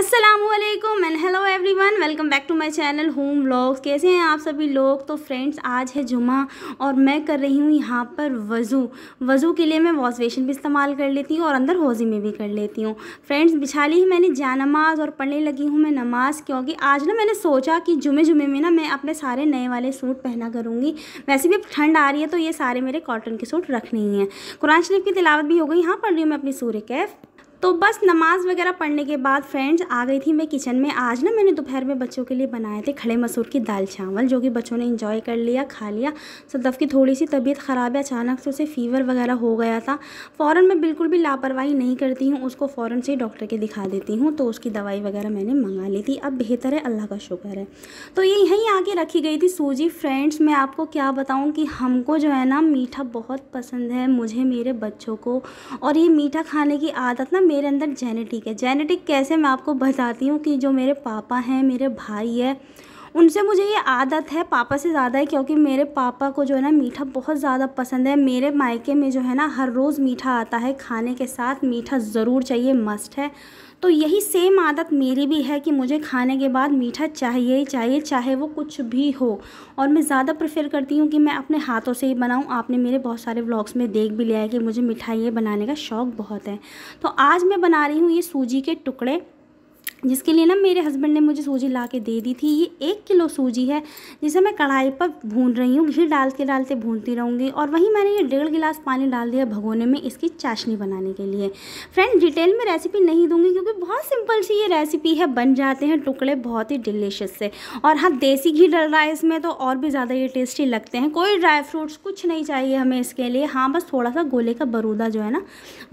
Aslam and hello one welcome back to my channel home blogs कैसे हैं आप सभी लोग तो फ्रेंड्स आज है जुमा और मैं कर रही हूँ यहाँ पर वज़ू वज़ू के लिए मैं वॉश बेसन भी इस्तेमाल कर लेती हूँ और अंदर होजी में भी कर लेती हूँ फ्रेंड्स बिछा ली मैंने जा नमाज और पढ़ने लगी हूँ मैं नमाज़ क्योंकि आज ना मैंने सोचा कि जुमे जुमे में ना मैं अपने सारे नए वाले सूट पहना करूँगी वैसे भी अब ठंड आ रही है तो ये सारे मेरे कॉटन के सूट रखने ही हैं कुरान शरीफ की तिलावत भी हो गई यहाँ पढ़ रही हूँ मैं अपनी सूर्य कैफ़ तो बस नमाज़ वगैरह पढ़ने के बाद फ्रेंड्स आ गई थी मैं किचन में आज ना मैंने दोपहर में बच्चों के लिए बनाए थे खड़े मसूर की दाल चावल जो कि बच्चों ने इंजॉय कर लिया खा लिया सदफ की थोड़ी सी तबीयत ख़राब है अचानक से उसे फ़ीवर वगैरह हो गया था फ़ौर मैं बिल्कुल भी लापरवाही नहीं करती हूँ उसको फ़ौर से ही डॉक्टर के दिखा देती हूँ तो उसकी दवाई वगैरह मैंने मंगा ली थी अब बेहतर है अल्लाह का शुक्र है तो ये यहीं आके रखी गई थी सूजी फ्रेंड्स मैं आपको क्या बताऊँ कि हमको जो है ना मीठा बहुत पसंद है मुझे मेरे बच्चों को और ये मीठा खाने की आदत ना मेरे अंदर जेनेटिक है जेनेटिक कैसे मैं आपको बताती हूँ कि जो मेरे पापा हैं मेरे भाई है उनसे मुझे ये आदत है पापा से ज़्यादा है क्योंकि मेरे पापा को जो है ना मीठा बहुत ज़्यादा पसंद है मेरे मायके में जो है ना हर रोज़ मीठा आता है खाने के साथ मीठा ज़रूर चाहिए मस्ट है तो यही सेम आदत मेरी भी है कि मुझे खाने के बाद मीठा चाहिए ही चाहिए चाहे वो कुछ भी हो और मैं ज़्यादा प्रेफर करती हूँ कि मैं अपने हाथों से ही बनाऊँ आपने मेरे बहुत सारे व्लॉग्स में देख भी लिया है कि मुझे मिठाइयाँ बनाने का शौक़ बहुत है तो आज मैं बना रही हूँ ये सूजी के टुकड़े जिसके लिए ना मेरे हस्बैंड ने मुझे सूजी ला के दे दी थी ये एक किलो सूजी है जिसे मैं कढ़ाई पर भून रही हूँ घी डालते डालते भूनती रहूँगी और वहीं मैंने ये डेढ़ गिलास पानी डाल दिया भगोने में इसकी चाशनी बनाने के लिए फ्रेंड डिटेल में रेसिपी नहीं दूंगी क्योंकि बहुत सिंपल सी ये रेसिपी है बन जाते हैं टुकड़े बहुत ही डिलीशियस से और हाँ देसी घी डल रहा है इसमें तो और भी ज़्यादा ये टेस्टी लगते हैं कोई ड्राई फ्रूट्स कुछ नहीं चाहिए हमें इसके लिए हाँ बस थोड़ा सा गोले का बरूदा जो है ना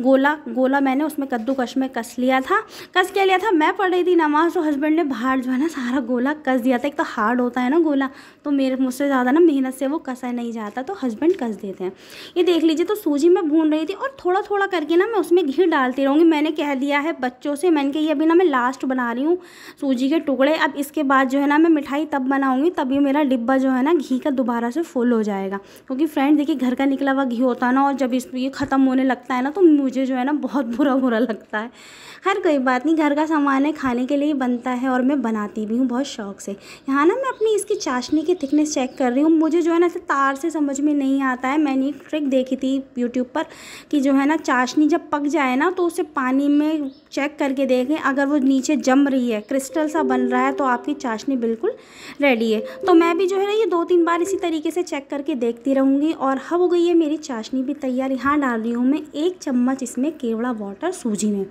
गोला गोला मैंने उसमें कद्दूकश में कस लिया था कस के लिया था मैं पड़े रही थी नमाज तो हस्बैंड ने बाहर जो है ना सारा गोला कस दिया था एक तो हार्ड होता है ना गोला तो मेरे मुझसे ज़्यादा ना मेहनत से वो कसा नहीं जाता तो हस्बैंड कस देते हैं ये देख लीजिए तो सूजी मैं भून रही थी और थोड़ा थोड़ा करके ना मैं उसमें घी डालती रहूँगी मैंने कह दिया है बच्चों से मैंने कही अभी ना मैं लास्ट बना रही हूँ सूजी के टुकड़े अब इसके बाद जो है ना मैं मिठाई तब बनाऊँगी तभी मेरा डिब्बा जो है ना घी का दोबारा से फुल हो जाएगा क्योंकि फ्रेंड देखिए घर का निकला हुआ घी होता है ना और जब इस ये ख़त्म होने लगता है ना तो मुझे जो है ना बहुत बुरा बुरा लगता है हर कोई बात नहीं घर का सामान है खाने के लिए बनता है और मैं बनाती भी हूँ बहुत शौक से यहाँ ना मैं अपनी इसकी चाशनी की थिकनेस चेक कर रही हूँ मुझे जो है ना तार से समझ में नहीं आता है मैंने एक ट्रिक देखी थी यूट्यूब पर कि जो है ना चाशनी जब पक जाए ना तो उसे पानी में चेक करके देखें अगर वो नीचे जम रही है क्रिस्टल सा बन रहा है तो आपकी चाशनी बिल्कुल रेडी है तो मैं भी जो है ना ये दो तीन बार इसी तरीके से चेक करके देखती रहूँगी और हब हो गई है मेरी चाशनी भी तैयार यहाँ डाल रही हूँ मैं एक चम्मच इसमें केवड़ा वाटर सूजी में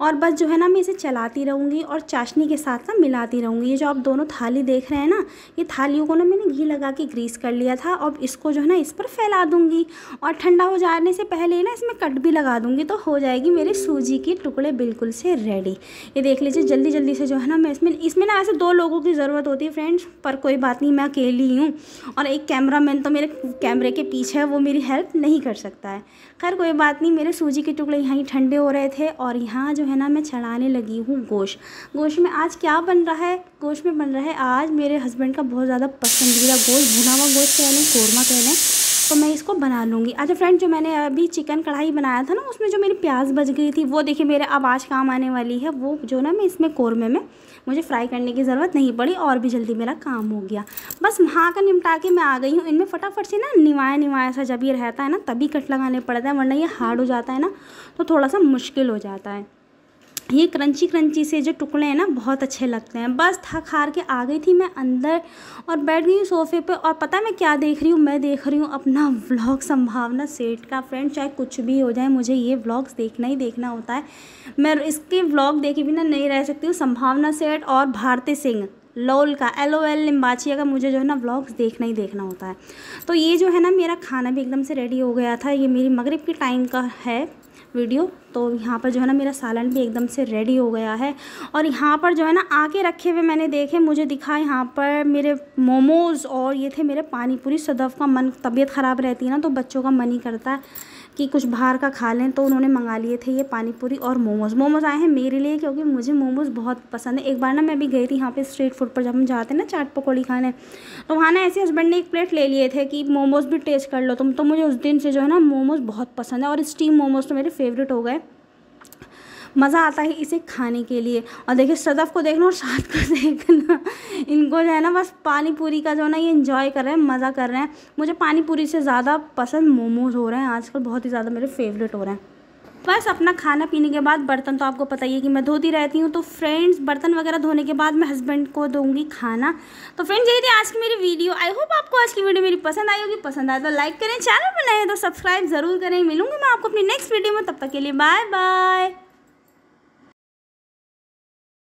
और बस जो है ना मैं इसे चलाती रहूँगी लूँगी और चाशनी के साथ ना मिलाती रहूँगी ये जो आप दोनों थाली देख रहे हैं ना ये थालियों को ना मैंने घी लगा के ग्रीस कर लिया था अब इसको जो है ना इस पर फैला दूँगी और ठंडा हो जाने से पहले ना इसमें कट भी लगा दूँगी तो हो जाएगी मेरी सूजी के टुकड़े बिल्कुल से रेडी ये देख लीजिए जल्दी जल्दी से जो है ना मैं इसमें इसमें ना ऐसे दो लोगों की ज़रूरत होती है फ्रेंड्स पर कोई बात नहीं मैं अकेली ही हूँ और एक कैमरा मैन तो मेरे कैमरे के पीछे है वो मेरी हेल्प नहीं कर सकता है खैर कोई बात नहीं मेरे सूजी के टुकड़े यहाँ ही ठंडे हो रहे थे और यहाँ जो है ना मैं चढ़ाने लगी हूँ गोश्त गोश्त में आज क्या बन रहा है गोश्त में बन रहा है आज मेरे हस्बैंड का बहुत ज़्यादा पसंदीदा गोश्त भुना हुआ गोश्त तो कह लें कौरमा कह तो लें तो मैं इसको बना लूँगी अच्छा फ्रेंड जो मैंने अभी चिकन कढ़ाई बनाया था ना उसमें जो मेरी प्याज बच गई थी वो देखिए मेरे अब आज काम आने वाली है वो जो ना मैं इसमें कौरमे में मुझे फ्राई करने की ज़रूरत नहीं पड़ी और भी जल्दी मेरा काम हो गया बस वहाँ का निपटा के मैं आ गई हूँ इनमें फटाफट से ना निवाया निवाया सा जब ये रहता है ना तभी कट लगाने पड़ता है वरना ये हार्ड हो जाता है ना तो थोड़ा सा मुश्किल हो जाता है ये क्रंची क्रंची से जो टुकड़े हैं ना बहुत अच्छे लगते हैं बस थक हार के आ गई थी मैं अंदर और बैठ गई हूँ सोफे पे और पता है मैं क्या देख रही हूँ मैं देख रही हूँ अपना व्लॉग संभावना सेठ का फ्रेंड चाहे कुछ भी हो जाए मुझे ये व्लॉग्स देखना ही देखना होता है मैं इसके व्लॉग देखे ना नहीं रह सकती हूँ संभावना सेठ और भारती सिंह लोल का एल ओ एल लिम्बाचिया का मुझे जो है ना व्लॉग्स देखना ही देखना होता है तो ये जो है ना मेरा खाना भी एकदम से रेडी हो गया था ये मेरी मगरब के टाइम का है वीडियो तो यहाँ पर जो है ना मेरा सालन भी एकदम से रेडी हो गया है और यहाँ पर जो है ना आके रखे हुए मैंने देखे मुझे दिखा यहाँ पर मेरे मोमोज़ और ये थे मेरे पानी पूरी सदफ़ का मन तबीयत ख़राब रहती है ना तो बच्चों का मन ही करता है कि कुछ बाहर का खा लें तो उन्होंने मंगा लिए थे ये पानी पूरी और मोमोज़ मोमोज़ आए हैं मेरे लिए क्योंकि मुझे मोमोज़ बहुत पसंद है एक बार ना मैं भी गई थी यहाँ पे स्ट्रीट फूड पर जब हम जाते हैं ना चाट पकौड़ी खाने तो वहाँ ना ऐसे हस्बैंड ने एक प्लेट ले लिए थे कि मोमोज़ भी टेस्ट कर लो तुम तो मुझे उस दिन से जो है ना मोमोज़ बहुत पसंद है और स्टीम मोमोज़ तो मेरे फेवरेट हो गए मज़ा आता है इसे खाने के लिए और देखिए सदफ को देखना और साथ को देखना इनको जो है ना बस पानी पूरी का जो है ना ये इन्जॉय कर रहे हैं मज़ा कर रहे हैं मुझे पानी पूरी से ज़्यादा पसंद मोमोज़ हो रहे हैं आजकल बहुत ही ज़्यादा मेरे फेवरेट हो रहे हैं बस अपना खाना पीने के बाद बर्तन तो आपको पता ही है कि मैं धोती रहती हूँ तो फ्रेंड्स बर्तन वगैरह धोने के बाद मैं हस्बैंड को दूंगी खाना तो फ्रेंड्स यही थी आज की मेरी वीडियो आई होप आपको आज की वीडियो मेरी पसंद आई होगी पसंद आए तो लाइक करें चैनल पर नए तो सब्सक्राइब ज़रूर करें मिलूंगी मैं आपको अपनी नेक्स्ट वीडियो में तब तक के लिए बाय बाय